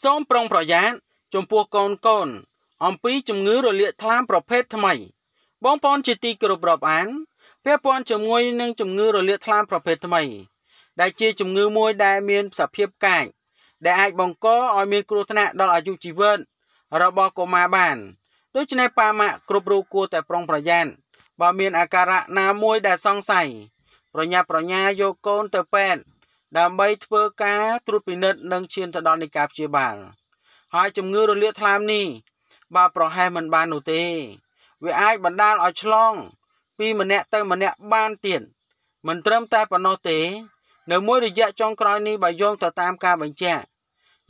សូមប្រុងប្រយ័ត្នចំពោះកូនកូន អំពីជំងឺរលាកថ្លើមប្រភេទថ្មី បងប្អូនជាទីគោរពរាប់អានពាក់ព័ន្ធជាមួយនឹងជំងឺរលាកថ្លើមប្រភេទថ្មី ដែលជាជំងឺមួយ ដែលមានសភាពកាចដែលអាចបង្កឲ្យមានគ្រោះថ្នាក់ដល់អាយុជីវិតរបស់កុមារបានដូច្នេះប៉ាម៉ាក់គ្រប់រូបគួរតែប្រុងប្រយ័ត្នបើមានអាការៈណាមួយដែលសង្ស័យប្រញាប់ប្រញាល់យកកូនទៅពេទ្យដើម្បីធ្វើការត្រួតពិនិត្យនិងឈានទៅដល់នៃការព្យាបាល ហើយជំងឺរលាកថ្លើមនេះបើប្រហែលមិនបាននោះទេ វាអាចបណ្ដាលឲ្យឆ្លង ពីម្នាក់ទៅម្នាក់បានទៀតមិនត្រឹមតែប៉ុណ្ណោះទេ នៅមួយរយៈចុងក្រោយនេះបើយោងទៅតាមការបញ្ជាក់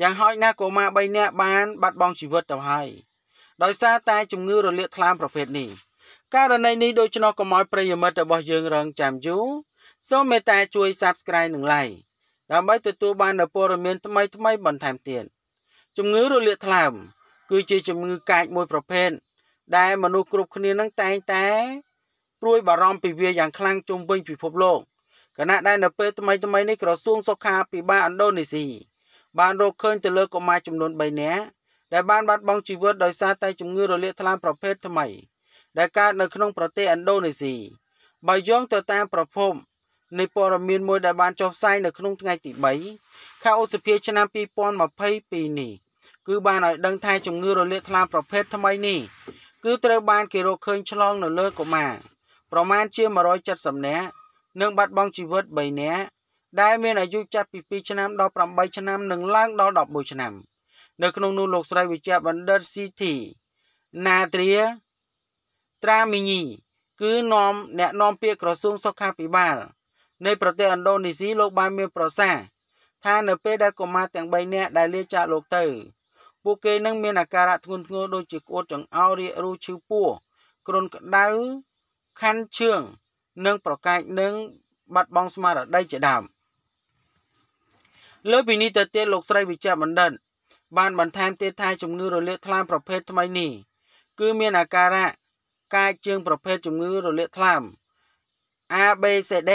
យ៉ាងហោចណាស់កុមារ3នាក់បានបាត់បង់ជីវិតទៅហើយដោយសារតែជំងឺរលាកថ្លើមប្រភេទនេះ ករណីនេះដូច្នោះកុំឲ្យប្រិយមិត្តរបស់យើងរងចាំយូរសូមមេត្តាជួយ Subscribe និង Like ដើម្បីទទួលបាននូវព័ត៌មានថ្មីៗបន្ថែមទៀតជំងឺរលាកថ្លើមគឺជាជំងឺកាចមួយប្រភេទដែលមនុស្សគ្រប់គ្នានឹងតែងតែព្រួយបារម្ភពីវាយ៉ាងខ្លាំងជុំវិញពិភពលោកគណៈដែលនៅពេលថ្មីថ្មីនេះក្រសួងសុខាភិបាលឥណ្ឌូនេស៊ីបានរកឃើញទៅលើកុមារចំនួន3នាក់ដែលបានបាត់បង់ជីវិតដោយសារតែជំងឺរលាកថ្លើមប្រភេទថ្មីដែលកើតនៅក្នុងប្រទេសឥណ្ឌូនេស៊ីបើយោងទៅតាមប្រភពនៃព័ត៌មានមួយដែលបានចុះផ្សាយនៅក្នុងថ្ងៃទី3ខែឧសភា ឆ្នាំ2022នេះគឺបានឲ្យដឹងថាជំងឺរលាកថ្លើមប្រភេទថ្មីនេះគឺត្រូវបានគេរកឃើញឆ្លងនៅលើកុមារប្រមាណជា170នាក់និងបាត់បង់ជីវិត3នាក់ដែលមានអាយុចាប់ពី2ឆ្នាំដល់8ឆ្នាំនិងឡើងដល់11ឆ្នាំនៅក្នុងនោះលោកស្រីវិជ្ជបណ្ឌិត CT ណាត្រាត្រាមីញីគឺនាំអ្នកនាំពាក្យក្រសួងសុខាភិបាលនៃប្រទេសឥណ្ឌូនេស៊ីលោកបានមានប្រសាសន៍ថានៅពេលដែលកុមារទាំង3នាក់ដែលលាចាកលោកទៅពួកគេនឹងមានអាការៈធ្ងន់ធ្ងរដូចជាក្អួត ចង្អោររាករូសឈឺពោះគ្រុនក្តៅខាន់ឈឿងនិងប្រកែកនឹងបាត់បង់ស្មារតីជាដើមលើពីនេះទៅទៀតលោកស្រីវិជ្ជបណ្ឌិតបាន បន្ថែមទៀតថាជំងឺរលាកថ្លើមប្រភេទថ្មីនេះគឺ មានអាការៈកាចជើងប្រភេទជំងឺរលាកថ្លើម ABCD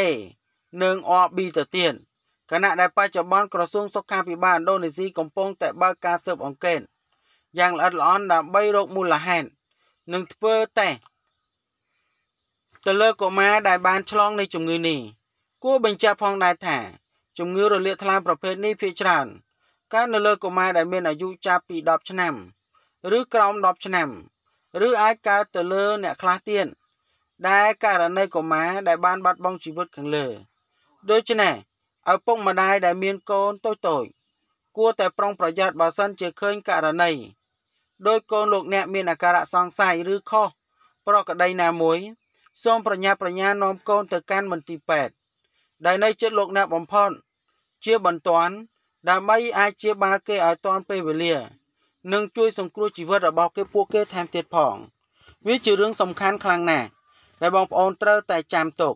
និង OB ទៅទៀតគណៈដែលបច្ចុប្បន្នក្រសួងសុខាភិបាលឥណ្ឌូនេស៊ីកំពុងតែបើកការស៊ើបអង្កេតយ៉ាងល្អិតល្អន់ដើម្បីរកមូលហេតុនិងធ្វើតេស្តទៅលើកុមារ ដែលបានឆ្លងនៃជំងឺនេះគួរបញ្ជាក់ផងដែរថា ជំងឺរលាកថ្លើមប្រភេទនេះភាគច្រើនកើតនៅលើកុមារដែលមានអាយុចាប់ពី10ឆ្នាំ ឬក្រោម10ឆ្នាំ ឬអាចកើតទៅលើ អ្នកខ្លះទៀតដែលករណីកុមារដែលបានបាត់បង់ជីវិតខាងលើដូច្នេះឪពុកម្ដាយដែលមានកូនតូចតូចគួរតែប្រុងប្រយ័ត្នបើសិនជាឃើញករណីដោយកូនលោកអ្នកមានអាការៈសង្ស័យឬខុសប្រក្រតីណាមួយសូមប្រញាប់ប្រញាល់នាំកូនទៅកាន់មន្ទីរពេទ្យដែលនៅជិតលោកអ្នកបំផុត ជាបន្ទាន់ដើម្បីអាចជាបាលគេឲ្យទាន់ពេលវេលា និងជួយ សង្គ្រោះជីវិតរបស់គេពួកគេថែមទៀតផងវាជារឿងសំខាន់ខ្លាំងណាស់ដែលបងប្អូនត្រូវតែចាំទុក